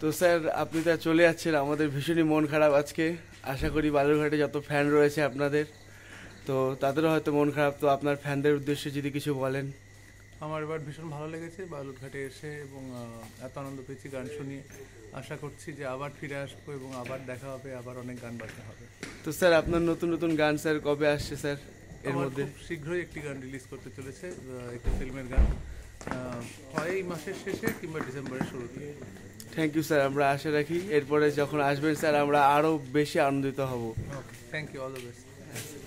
তো স্যার আপনি তো চলে যাচ্ছেন আমাদের ভীষণই মন খারাপ আজকে আশা করি বালুরঘাটে যত ফ্যান রয়েছে আপনাদের তো তাদেরও হয়তো মন খারাপ তো আপনার ফ্যানদের উদ্দেশ্যে যদি কিছু বলেন আমার এবার ভীষণ ভালো লেগেছে বালুরঘাটে এসে এবং এত আনন্দ পেয়েছি গান শুনিয়ে আশা করছি যে আবার ফিরে আসবো এবং আবার দেখা হবে আবার অনেক গান বাজতে হবে তো স্যার আপনার নতুন নতুন গান স্যার কবে আসছে স্যার এর মধ্যে শীঘ্রই একটি গান রিলিজ করতে চলেছে একটি ফিল্মের গান হয় এই মাসের শেষে কিংবা ডিসেম্বরের শুরুতে থ্যাংক ইউ স্যার আমরা আশা রাখি এরপরে যখন আসবেন স্যার আমরা আরও বেশি আনন্দিত হব thank you all the best